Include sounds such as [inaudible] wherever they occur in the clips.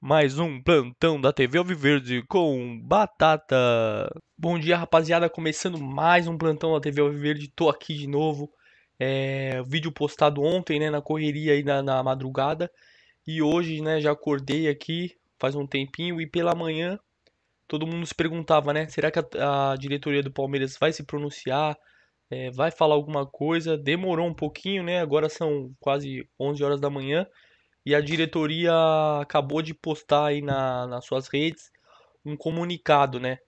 Mais um plantão da TV Alviverde com batata. Bom dia, rapaziada. Começando mais um plantão da TV Alviverde. Tô aqui de novo. É, vídeo postado ontem, né, na correria aí na, na madrugada. E hoje, né, já acordei aqui faz um tempinho e pela manhã todo mundo se perguntava, né? Será que a, a, diretoria do Palmeiras vai se pronunciar? é, vai falar alguma coisa. Demorou um pouquinho, né? Agora são quase 11 horas da manhã e a diretoria acabou de postar aí na, nas suas redes um comunicado, né?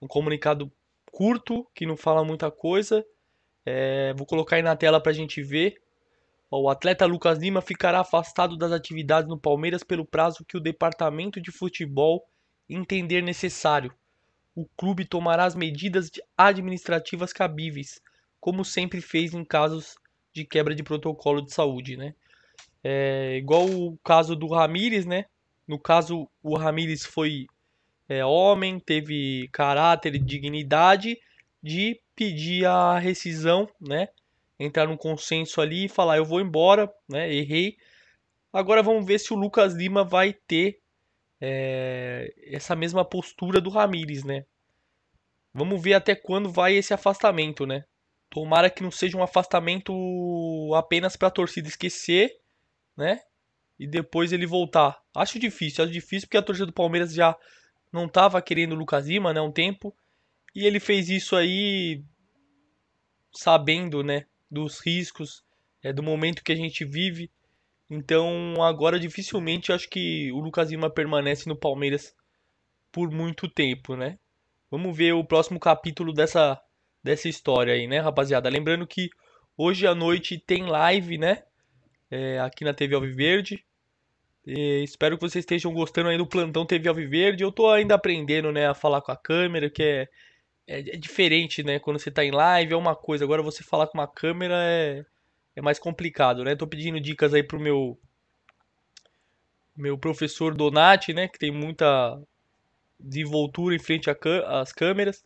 Um comunicado curto que não fala muita coisa. É, vou colocar aí na tela para a gente ver. O atleta Lucas Lima ficará afastado das atividades no Palmeiras pelo prazo que o departamento de futebol entender necessário. O clube tomará as medidas administrativas cabíveis como sempre fez em casos de quebra de protocolo de saúde, né? É, igual o caso do Ramires, né? No caso, o Ramires foi é, homem, teve caráter e dignidade de pedir a rescisão, né? Entrar num consenso ali e falar: eu vou embora, né? Errei. Agora vamos ver se o Lucas Lima vai ter é, essa mesma postura do Ramires, né? Vamos ver até quando vai esse afastamento, né? Tomara que não seja um afastamento apenas para a torcida esquecer, né? E depois ele voltar. Acho difícil, acho difícil porque a torcida do Palmeiras já não estava querendo o Lucas Lima, né, um tempo. E ele fez isso aí sabendo, né, dos riscos, é, do momento que a gente vive. Então, agora dificilmente acho que o Lucas Lima permanece no Palmeiras por muito tempo, né? Vamos ver o próximo capítulo dessa dessa história aí, né, rapaziada? Lembrando que hoje à noite tem live, né? É, aqui na TV Alviverde. E espero que vocês estejam gostando aí do plantão TV Alviverde. Eu tô ainda aprendendo, né, a falar com a câmera, que é, é, é diferente, né? Quando você tá em live é uma coisa, agora você falar com uma câmera é, é mais complicado, né? Tô pedindo dicas aí pro meu meu professor Donati, né, que tem muita desenvoltura em frente às câmeras.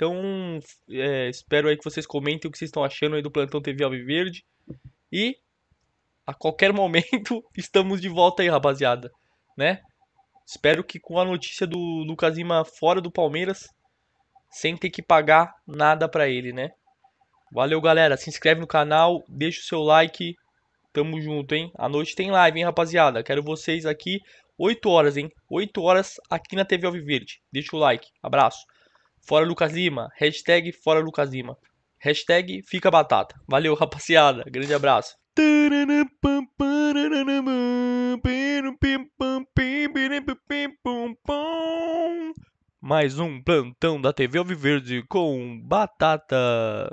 Então, é, espero aí que vocês comentem o que vocês estão achando aí do Plantão TV Alviverde. E a qualquer [laughs] momento estamos de volta aí, rapaziada, né? Espero que com a notícia do Lucas Lima fora do Palmeiras, sem ter que pagar nada para ele, né? Valeu, galera. Se inscreve no canal, deixa o seu like. Tamo junto, hein? À noite tem live, hein, rapaziada? Quero vocês aqui 8 horas, hein? 8 horas aqui na TV Alviverde. Deixa o like. Abraço. Fora Lucas Lima. Hashtag Fora Lucas Lima. Hashtag Fica Batata. Valeu, rapaziada. Grande abraço. Mais um plantão da TV Alviverde com batata.